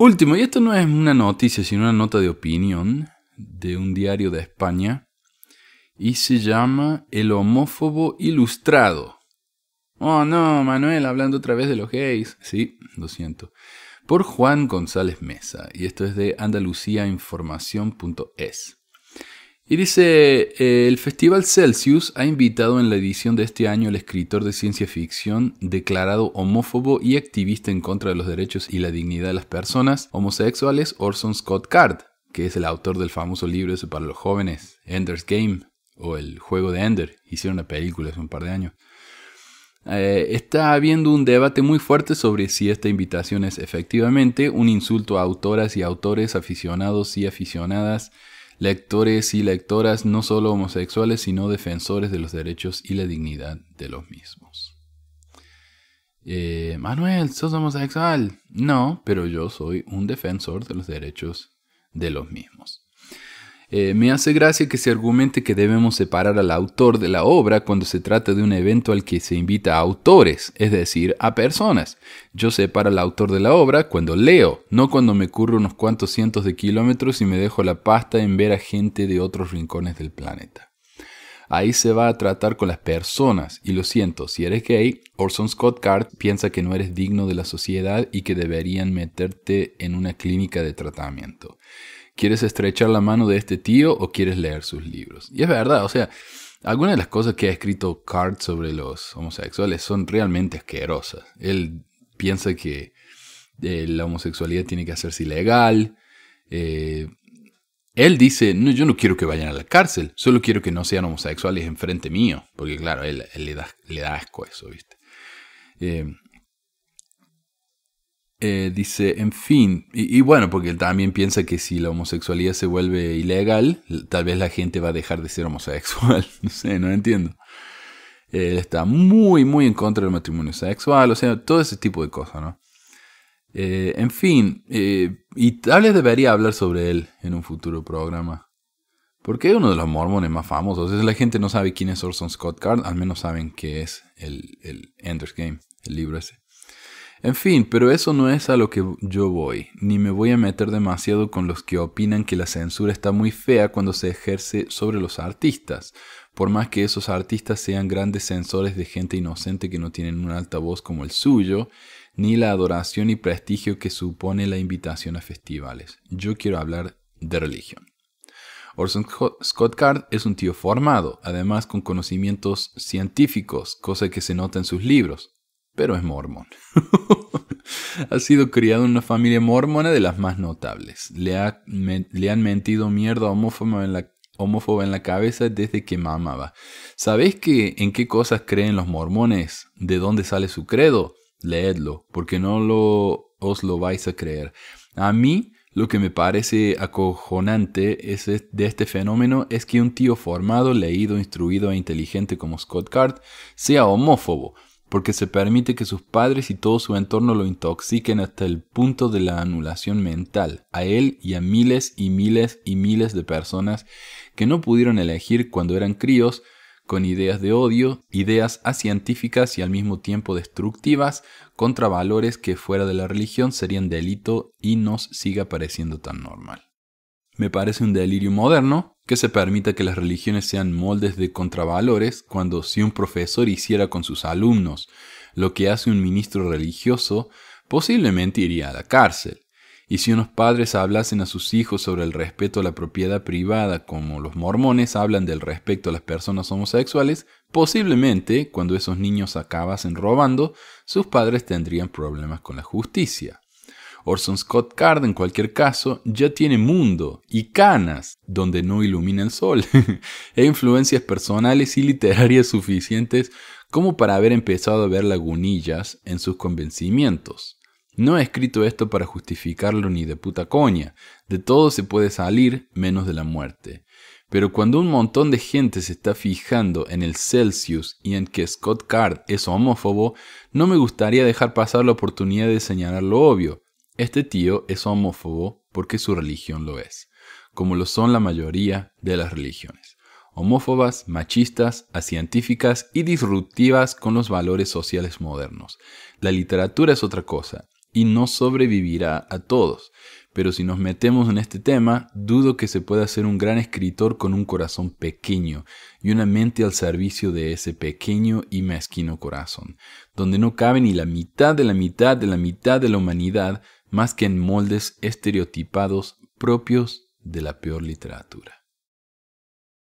Último, y esto no es una noticia, sino una nota de opinión de un diario de España, y se llama El homófobo ilustrado. Oh no, Manuel, hablando otra vez de los gays. Sí, lo siento. Por Juan González Mesa, y esto es de andalucíainformación.es y dice, eh, el Festival Celsius ha invitado en la edición de este año al escritor de ciencia ficción declarado homófobo y activista en contra de los derechos y la dignidad de las personas homosexuales Orson Scott Card, que es el autor del famoso libro para los jóvenes, Ender's Game, o El Juego de Ender. Hicieron una película hace un par de años. Eh, está habiendo un debate muy fuerte sobre si esta invitación es efectivamente un insulto a autoras y autores, aficionados y aficionadas lectores y lectoras no solo homosexuales, sino defensores de los derechos y la dignidad de los mismos. Eh, Manuel, sos homosexual. No, pero yo soy un defensor de los derechos de los mismos. Eh, me hace gracia que se argumente que debemos separar al autor de la obra cuando se trata de un evento al que se invita a autores, es decir, a personas. Yo separo al autor de la obra cuando leo, no cuando me curro unos cuantos cientos de kilómetros y me dejo la pasta en ver a gente de otros rincones del planeta. Ahí se va a tratar con las personas. Y lo siento, si eres gay, Orson Scott Card piensa que no eres digno de la sociedad y que deberían meterte en una clínica de tratamiento. ¿Quieres estrechar la mano de este tío o quieres leer sus libros? Y es verdad, o sea, algunas de las cosas que ha escrito Card sobre los homosexuales son realmente asquerosas. Él piensa que eh, la homosexualidad tiene que hacerse ilegal. Eh, él dice, no, yo no quiero que vayan a la cárcel, solo quiero que no sean homosexuales enfrente mío, porque claro, él, le, da, le da asco eso, ¿viste? Eh, eh, dice, en fin, y, bueno, porque él también piensa que si la homosexualidad se vuelve ilegal, tal vez la gente va a dejar de ser homosexual, no sé, no entiendo. Él está muy, muy en contra del matrimonio sexual, o sea, todo ese tipo de cosas, ¿no? Eh, en fin, y tal vez debería hablar sobre él en un futuro programa. Porque es uno de los mormones más famosos. Es la gente no sabe quién es Orson Scott Card, al menos saben que es el, el Ender's Game, el libro ese. En fin, pero eso no es a lo que yo voy, ni me voy a meter demasiado con los que opinan que la censura está muy fea cuando se ejerce sobre los artistas, por más que esos artistas sean grandes censores de gente inocente que no tienen un voz como el suyo, ni la adoración y prestigio que supone la invitación a festivales. Yo quiero hablar de religión. Orson Scott Card es un tío formado, además con conocimientos científicos, cosa que se nota en sus libros pero es mormón. ha sido criado en una familia mormona de las más notables. Le, han mentido mierda homófoba en, la, en la cabeza desde que mamaba. ¿Sabéis que, en qué cosas creen los mormones? ¿De dónde sale su credo? Leedlo, porque no os lo vais a creer. A mí lo que me parece acojonante de este fenómeno es que un tío formado, leído, instruido e inteligente como Scott Card sea homófobo porque se permite que sus padres y todo su entorno lo intoxiquen hasta el punto de la anulación mental, a él y a miles y miles y miles de personas que no pudieron elegir cuando eran críos, con ideas de odio, ideas acientíficas y al mismo tiempo destructivas, contra valores que fuera de la religión serían delito y nos siga pareciendo tan normal. Me parece un delirio moderno, que se permita que las religiones sean moldes de contravalores cuando si un profesor hiciera con sus alumnos lo que hace un ministro religioso, posiblemente iría a la cárcel. Y si unos padres hablasen a sus hijos sobre el respeto a la propiedad privada como los mormones hablan del respeto a las personas homosexuales, posiblemente, cuando esos niños acabasen robando, sus padres tendrían problemas con la justicia. Orson Scott Card, en cualquier caso, ya tiene mundo y canas donde no ilumina el sol, e influencias personales y literarias suficientes como para haber empezado a ver lagunillas en sus convencimientos. No he escrito esto para justificarlo ni de puta coña. De todo se puede salir menos de la muerte. Pero cuando un montón de gente se está fijando en el Celsius y en que Scott Card es homófobo, no me gustaría dejar pasar la oportunidad de señalar lo obvio. Este tío es homófobo porque su religión lo es, como lo son la mayoría de las religiones. Homófobas, machistas, acientíficas y disruptivas con los valores sociales modernos. La literatura es otra cosa y no sobrevivirá a todos. Pero si nos metemos en este tema, dudo que se pueda ser un gran escritor con un corazón pequeño y una mente al servicio de ese pequeño y mezquino corazón, donde no cabe ni la mitad de la mitad de la mitad de la humanidad más que en moldes estereotipados propios de la peor literatura.